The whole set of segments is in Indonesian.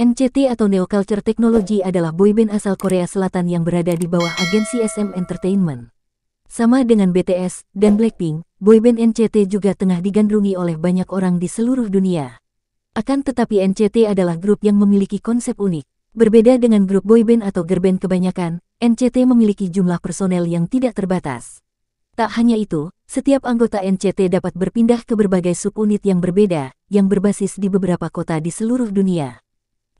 NCT atau Neo Culture Technology adalah boyband asal Korea Selatan yang berada di bawah agensi SM Entertainment. Sama dengan BTS dan Blackpink, boyband NCT juga tengah digandrungi oleh banyak orang di seluruh dunia. Akan tetapi NCT adalah grup yang memiliki konsep unik. Berbeda dengan grup boyband atau girlband kebanyakan, NCT memiliki jumlah personel yang tidak terbatas. Tak hanya itu, setiap anggota NCT dapat berpindah ke berbagai subunit yang berbeda, yang berbasis di beberapa kota di seluruh dunia.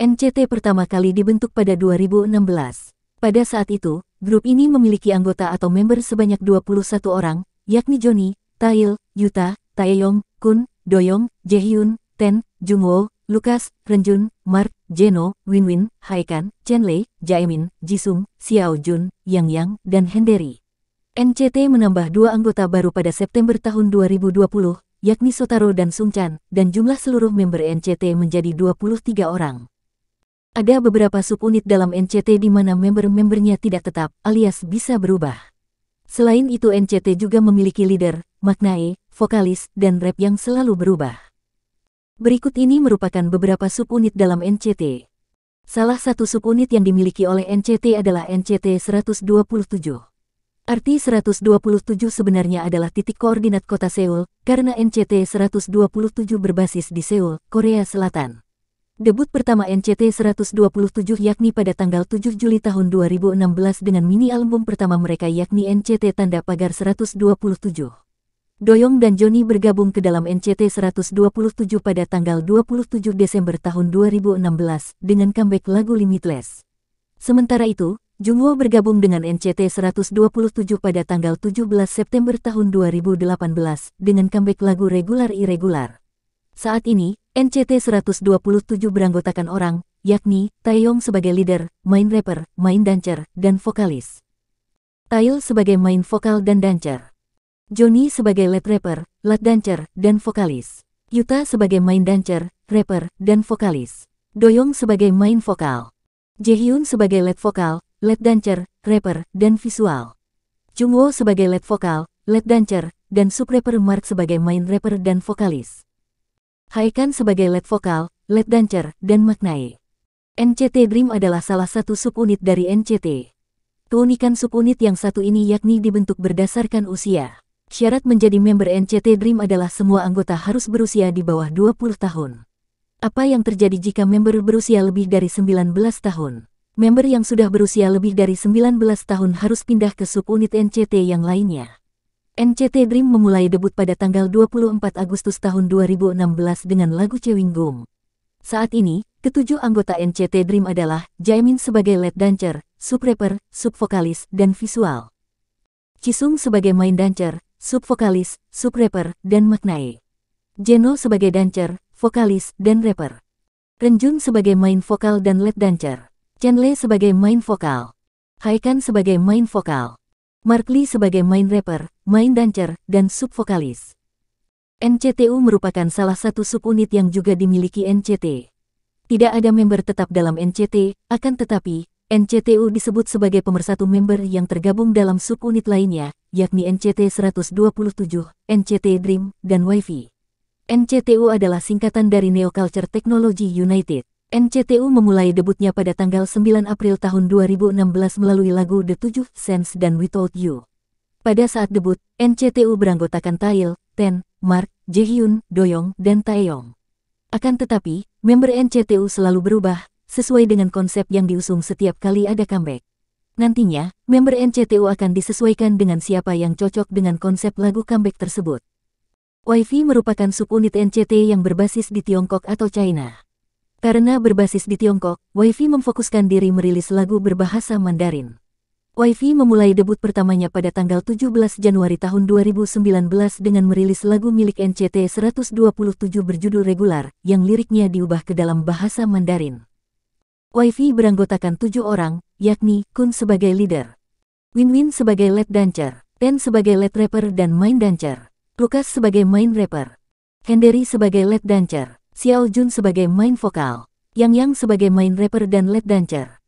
NCT pertama kali dibentuk pada 2016. Pada saat itu, grup ini memiliki anggota atau member sebanyak 21 orang, yakni Johnny, Tail, Yuta, Taeyong, Kun, Doyong, Jaehyun, Ten, Jungwoo, Lukas, Renjun, Mark, Jeno, Winwin, Haikan, Chenlei, Jaemin, Jisung, Xiaojun, Yang Yang, dan Henderi. NCT menambah dua anggota baru pada September tahun 2020, yakni Sotaro dan Sungchan, dan jumlah seluruh member NCT menjadi 23 orang. Ada beberapa subunit dalam NCT di mana member-membernya tidak tetap, alias bisa berubah. Selain itu NCT juga memiliki leader, maknae, vokalis, dan rap yang selalu berubah. Berikut ini merupakan beberapa subunit dalam NCT. Salah satu subunit yang dimiliki oleh NCT adalah NCT 127. Arti 127 sebenarnya adalah titik koordinat kota Seoul, karena NCT 127 berbasis di Seoul, Korea Selatan debut pertama NCT 127 yakni pada tanggal 7 Juli tahun 2016 dengan mini album pertama mereka yakni NCT Tanda Pagar 127. Doyong dan Joni bergabung ke dalam NCT 127 pada tanggal 27 Desember tahun 2016 dengan comeback lagu Limitless. Sementara itu, Jungwoo bergabung dengan NCT 127 pada tanggal 17 September tahun 2018 dengan comeback lagu Regular Irregular. Saat ini, NCT 127 beranggotakan orang, yakni Taeyong sebagai leader, main rapper, main dancer, dan vokalis. Tail sebagai main vokal dan dancer. Johnny sebagai lead rapper, lead dancer, dan vokalis. Yuta sebagai main dancer, rapper, dan vokalis. Doyong sebagai main vokal. Jaehyun sebagai lead vokal, lead dancer, rapper, dan visual. Jungwoo sebagai lead vokal, lead dancer, dan sub rapper Mark sebagai main rapper dan vokalis. Haikan sebagai lead vokal, lead dancer, dan maknai. NCT Dream adalah salah satu subunit dari NCT. Keunikan subunit yang satu ini yakni dibentuk berdasarkan usia. Syarat menjadi member NCT Dream adalah semua anggota harus berusia di bawah 20 tahun. Apa yang terjadi jika member berusia lebih dari 19 tahun? Member yang sudah berusia lebih dari 19 tahun harus pindah ke subunit NCT yang lainnya. NCT Dream memulai debut pada tanggal 24 Agustus tahun 2016 dengan lagu Cewing Gum. Saat ini, ketujuh anggota NCT Dream adalah Jaemin sebagai lead dancer, sub rapper, sub vokalis, dan visual. Chisung sebagai main dancer, sub vokalis, sub rapper, dan maknae. Jeno sebagai dancer, vokalis, dan rapper. Renjun sebagai main vokal dan lead dancer. Chenle sebagai main vokal. Haikan sebagai main vokal. Mark Lee sebagai main rapper, main dancer, dan subvokalis. NCTU merupakan salah satu subunit yang juga dimiliki NCT. Tidak ada member tetap dalam NCT, akan tetapi, NCTU disebut sebagai pemersatu member yang tergabung dalam subunit lainnya, yakni NCT 127, NCT Dream, dan Wifi. NCTU adalah singkatan dari Neo Culture Technology United. NCTU memulai debutnya pada tanggal 9 April tahun 2016 melalui lagu The 7 Sense dan We Without You. Pada saat debut, NCTU beranggotakan Tail, Ten, Mark, Jaehyun, Doyong, dan Taeyong. Akan tetapi, member NCTU selalu berubah, sesuai dengan konsep yang diusung setiap kali ada comeback. Nantinya, member NCTU akan disesuaikan dengan siapa yang cocok dengan konsep lagu comeback tersebut. Wifi merupakan subunit NCT yang berbasis di Tiongkok atau China. Karena berbasis di Tiongkok, Wifi memfokuskan diri merilis lagu berbahasa Mandarin. Wifi memulai debut pertamanya pada tanggal 17 Januari tahun 2019 dengan merilis lagu milik NCT 127 berjudul Regular, yang liriknya diubah ke dalam bahasa Mandarin. Wifi beranggotakan tujuh orang, yakni Kun sebagai leader, Winwin sebagai lead dancer, Ten sebagai lead rapper dan main dancer, Lukas sebagai main rapper, Henderi sebagai lead dancer, Xiao Jun sebagai main vokal, Yang Yang sebagai main rapper dan lead dancer.